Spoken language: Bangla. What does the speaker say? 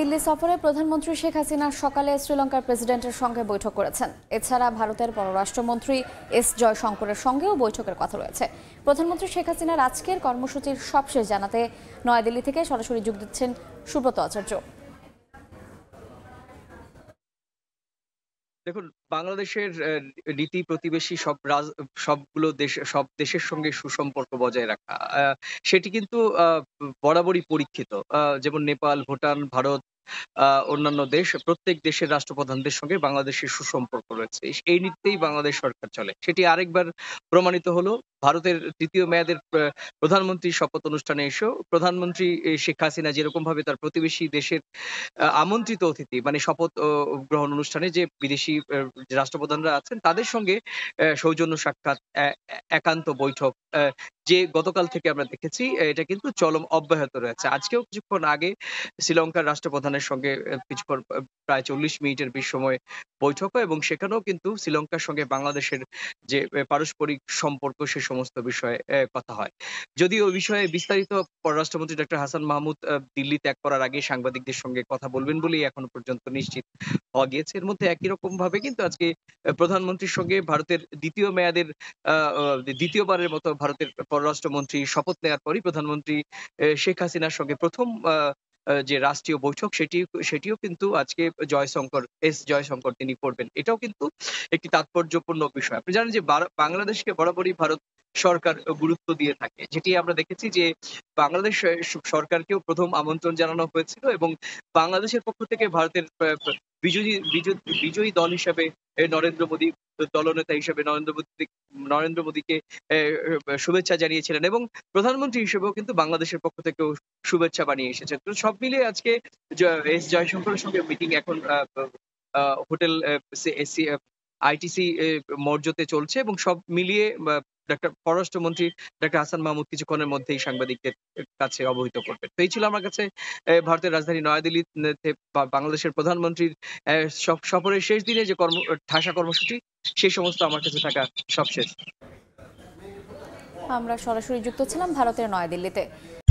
দিল্লি সফরে প্রধানমন্ত্রী শেখ হাসিনা সকালে শ্রীলঙ্কার প্রেসিডেন্টের সঙ্গে বৈঠক করেছেন এছাড়া ভারতের পররাষ্ট্রমন্ত্রী এস জয়শঙ্করের সঙ্গেও বৈঠকের কথা রয়েছে প্রধানমন্ত্রী শেখ হাসিনার আজকের কর্মসূচির সবশেষ জানাতে নয়াদিল্লি থেকে সরাসরি যোগ দিচ্ছেন সুব্রত আচার্য দেখুন বাংলাদেশের নীতি প্রতিবেশী সব রাজ সবগুলো দেশ সব দেশের সঙ্গে সুসম্পর্ক বজায় রাখা সেটি কিন্তু বরাবরই পরীক্ষিত যেমন নেপাল ভুটান ভারত অন্যান্য দেশ প্রত্যেক দেশের রাষ্ট্রপ্রধানদের সঙ্গে বাংলাদেশের সুসম্পর্ক রয়েছে এই নীতিতেই বাংলাদেশ সরকার চলে সেটি আরেকবার প্রমাণিত হলো ভারতের তৃতীয় মেয়াদের প্রধানমন্ত্রী শপথ অনুষ্ঠানে এসেও প্রধানমন্ত্রী শেখ হাসিনা যেরকম ভাবে তার প্রতিবেশী দেশের আমন্ত্রিত অতিথি মানে শপথ গ্রহণ অনুষ্ঠানে যে বিদেশি রাষ্ট্রপ্রধানরা আছেন তাদের সঙ্গে সৌজন্য সাক্ষাৎ একান্ত বৈঠক যে গতকাল থেকে আমরা দেখেছি এটা কিন্তু চলম অব্যাহত রয়েছে আজকেও কিছুক্ষণ আগে শ্রীলঙ্কার রাষ্ট্রপ্রধানের সঙ্গে কিছুক্ষণ প্রায় চল্লিশ মিনিটের বেশ সময় বৈঠক হয় এবং সেখানেও কিন্তু শ্রীলঙ্কার সঙ্গে বাংলাদেশের যে পারস্পরিক সম্পর্ক সে সমস্ত বিষয়ে কথা হয় যদিও ওই বিষয়ে বিস্তারিত পররাষ্ট্রমন্ত্রী ডক্টর হাসান মাহমুদ দিল্লি ত্যাগ করার আগে সাংবাদিকদের সঙ্গে কথা বলবেন বলেই এখনো পর্যন্ত নিশ্চিত হওয়া গিয়েছে এর মধ্যে একই রকম ভাবে কিন্তু আজকে প্রধানমন্ত্রীর সঙ্গে ভারতের দ্বিতীয় মেয়াদের দ্বিতীয়বারের মতো ভারতের পররাষ্ট্রমন্ত্রী শপথ নেওয়ার পরই প্রধানমন্ত্রী শেখ হাসিনার সঙ্গে প্রথম যে রাষ্ট্রীয় বৈঠক সেটি সেটিও কিন্তু আজকে জয়শঙ্কর এস জয়শঙ্কর তিনি করবেন এটাও কিন্তু একটি তাৎপর্যপূর্ণ বিষয় আপনি জানেন যে বাংলাদেশকে বরাবরই ভারত সরকার গুরুত্ব দিয়ে থাকে যেটি আমরা দেখেছি যে বাংলাদেশ সরকারকেও প্রথম আমন্ত্রণ জানানো হয়েছিল এবং বাংলাদেশের পক্ষ থেকে ভারতের বিজয়ী বিজয়ী দল হিসাবে নরেন্দ্র মোদী দলনেতা হিসাবে নরেন্দ্র মোদী নরেন্দ্র মোদীকে শুভেচ্ছা জানিয়েছিলেন এবং প্রধানমন্ত্রী হিসেবেও কিন্তু বাংলাদেশের পক্ষ থেকেও শুভেচ্ছা বানিয়ে এসেছেন তো সব মিলিয়ে আজকে এস জয়শঙ্করের সঙ্গে মিটিং এখন হোটেল আইটিসি মর্যতে চলছে এবং সব মিলিয়ে ডাক্তার পররাষ্ট্রমন্ত্রী ডাক্তার হাসান মাহমুদ কিছুক্ষণের মধ্যেই সাংবাদিকদের কাছে অবহিত করবেন তো এই ছিল আমার কাছে ভারতের রাজধানী নয়াদিল্লিতে বাংলাদেশের প্রধানমন্ত্রীর সফরের শেষ দিনে যে কর্ম ঠাসা কর্মসূচি সেই সমস্ত আমার কাছে থাকা সবশেষ আমরা সরাসরি যুক্ত ছিলাম ভারতের নয়াদিল্লিতে